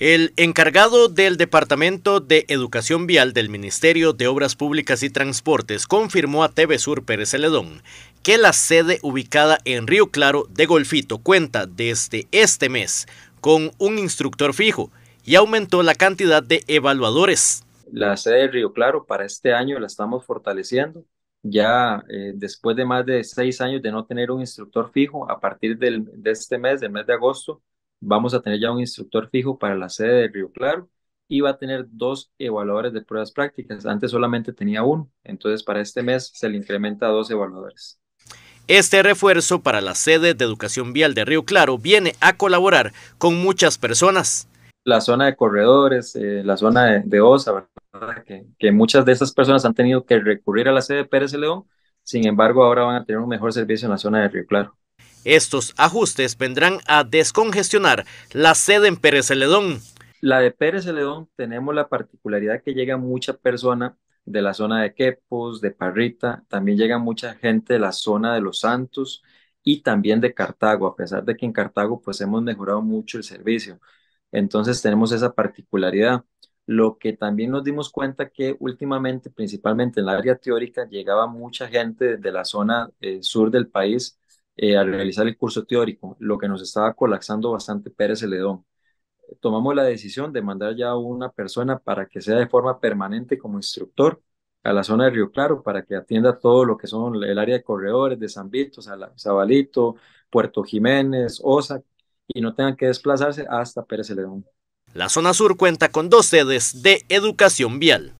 El encargado del Departamento de Educación Vial del Ministerio de Obras Públicas y Transportes confirmó a TV Sur Pérez Celedón que la sede ubicada en Río Claro de Golfito cuenta desde este mes con un instructor fijo y aumentó la cantidad de evaluadores. La sede de Río Claro para este año la estamos fortaleciendo. Ya eh, después de más de seis años de no tener un instructor fijo, a partir de este mes, del mes de agosto, Vamos a tener ya un instructor fijo para la sede de Río Claro y va a tener dos evaluadores de pruebas prácticas. Antes solamente tenía uno, entonces para este mes se le incrementa a dos evaluadores. Este refuerzo para la sede de educación vial de Río Claro viene a colaborar con muchas personas. La zona de corredores, eh, la zona de, OSA, que, muchas de esas personas han tenido que recurrir a la sede de Pérez León, sin embargo ahora van a tener un mejor servicio en la zona de Río Claro. Estos ajustes vendrán a descongestionar la sede en Pérez Celedón. La de Pérez Celedón tenemos la particularidad que llega mucha persona de la zona de Quepos, de Parrita, también llega mucha gente de la zona de Los Santos y también de Cartago, a pesar de que en Cartago pues hemos mejorado mucho el servicio. Entonces tenemos esa particularidad. Lo que también nos dimos cuenta que últimamente, principalmente en la área teórica, llegaba mucha gente de la zona eh, sur del país eh, al realizar el curso teórico, lo que nos estaba colapsando bastante Pérez Celedón. Tomamos la decisión de mandar ya una persona para que sea de forma permanente como instructor a la zona de Río Claro para que atienda todo lo que son el área de corredores de San Vito, Zabalito, Puerto Jiménez, Osa, y no tengan que desplazarse hasta Pérez Celedón. La zona sur cuenta con dos sedes de educación vial.